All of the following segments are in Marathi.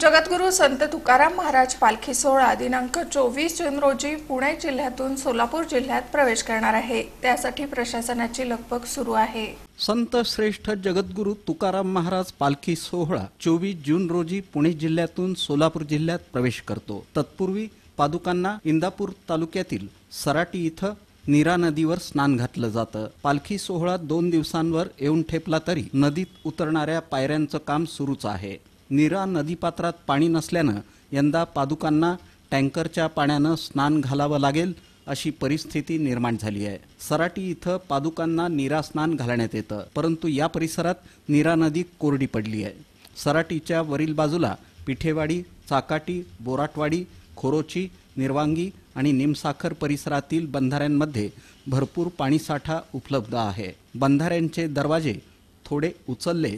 जगद्गुरू संत तुकाराम महाराज पालखी सोहळा दिनांक चोवीस जून रोजी पुणे जिल्ह्यातून सोलापूर जिल्ह्यात प्रवेश करणार आहे त्यासाठी प्रशासनाची लगबग सुरू आहे संत श्रेष्ठ जगद्गुरू तुकाराम महाराज पालखी सोहळा चोवीस जून रोजी पुणे जिल्ह्यातून सोलापूर जिल्ह्यात प्रवेश करतो तत्पूर्वी पादुकांना इंदापूर तालुक्यातील सराटी इथं नीरा नदीवर स्नान घातलं जातं पालखी सोहळा दोन दिवसांवर येऊन ठेपला तरी नदीत उतरणाऱ्या पायऱ्यांचं काम सुरूच आहे निरा नदीपात्रात पाणी नसल्यानं यंदा पादुकांना टँकरच्या पाण्यानं स्नान घालावं लागेल अशी परिस्थिती निर्माण झाली आहे सराटी इथं पादुकांना निरा स्नान घालण्यात येतं परंतु या परिसरात निरा नदी कोरडी पडली आहे सराटीच्या वरील बाजूला पिठेवाडी चाकाटी बोराटवाडी खोरोची निर्वांगी आणि निमसाखर परिसरातील बंधाऱ्यांमध्ये भरपूर पाणीसाठा उपलब्ध आहे बंधाऱ्यांचे दरवाजे थोडे उचलले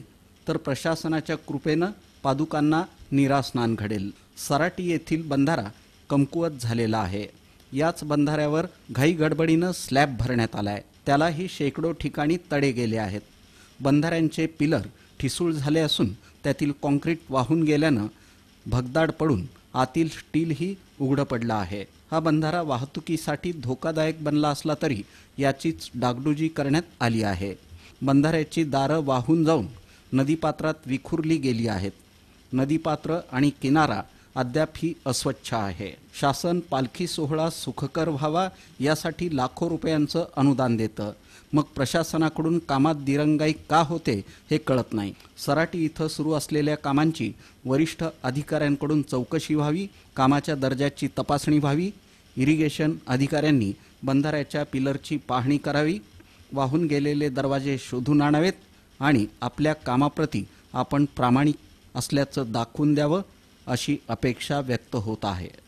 तर प्रशासनाच्या कृपेनं पादुकांना निरास्नान घडेल सराटी येथील बंधारा कमकुवत झालेला आहे याच बंधाऱ्यावर घाई गडबडीनं स्लॅब भरण्यात आला आहे त्यालाही शेकडो ठिकाणी तडे गेले आहेत बंधाऱ्यांचे पिलर ठिसूळ झाले असून त्यातील कॉन्क्रीट वाहून गेल्यानं भगदाड पडून आतील स्टीलही उघडं पडलं आहे हा बंधारा वाहतुकीसाठी धोकादायक बनला असला तरी याचीच डागडुजी करण्यात आली आहे बंधाऱ्याची दारं वाहून जाऊन नदीपात्रात विखुरली गेली आहेत नदीपात्र आणि किनारा अद्याप ही अस्वच्छ आहे शासन पालखी सोहळा सुखकर व्हावा यासाठी लाखो रुपयांचं अनुदान देतं मग प्रशासनाकडून कामात दिरंगाई का होते हे कळत नाही सराटी इथं सुरू असलेल्या कामांची वरिष्ठ अधिकाऱ्यांकडून चौकशी व्हावी कामाच्या दर्जाची तपासणी व्हावी इरिगेशन अधिकाऱ्यांनी बंधाऱ्याच्या पिलरची पाहणी करावी वाहून गेलेले दरवाजे शोधून आणावेत आणि आपल्या कामाप्रती आपण प्रामाणिक असल्याचं दाखवून द्यावं अशी अपेक्षा व्यक्त होत आहे